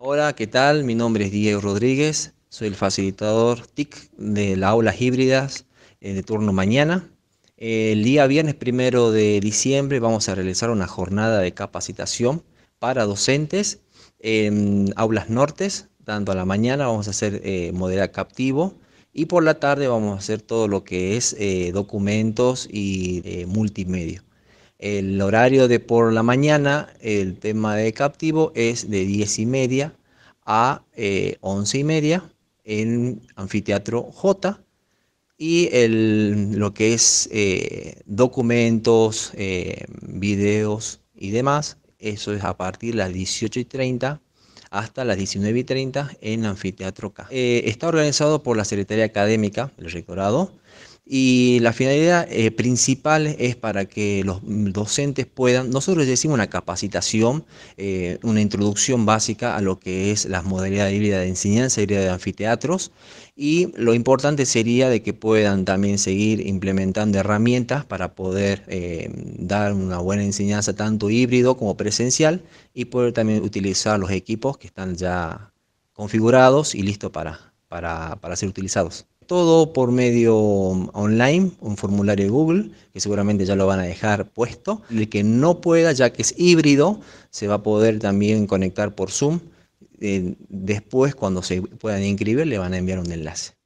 Hola, ¿qué tal? Mi nombre es Diego Rodríguez, soy el facilitador TIC de las aulas híbridas eh, de turno mañana. El día viernes primero de diciembre vamos a realizar una jornada de capacitación para docentes en aulas nortes, tanto a la mañana vamos a hacer eh, modelar captivo y por la tarde vamos a hacer todo lo que es eh, documentos y eh, multimedia. El horario de por la mañana, el tema de captivo es de 10 y media a 11 eh, y media en Anfiteatro J y el, lo que es eh, documentos, eh, videos y demás, eso es a partir de las 18 y 30 hasta las 19 y 30 en Anfiteatro K. está organizado por la Secretaría Académica, el Rectorado, y la finalidad eh, principal es para que los docentes puedan, nosotros decimos una capacitación, eh, una introducción básica a lo que es las modalidades híbrida de enseñanza, híbrida de anfiteatros, y lo importante sería de que puedan también seguir implementando herramientas para poder eh, dar una buena enseñanza tanto híbrido como presencial y poder también utilizar los equipos que están ya configurados y listos para para, para ser utilizados. Todo por medio online, un formulario de Google, que seguramente ya lo van a dejar puesto. El que no pueda, ya que es híbrido, se va a poder también conectar por Zoom. Eh, después, cuando se puedan inscribir, le van a enviar un enlace.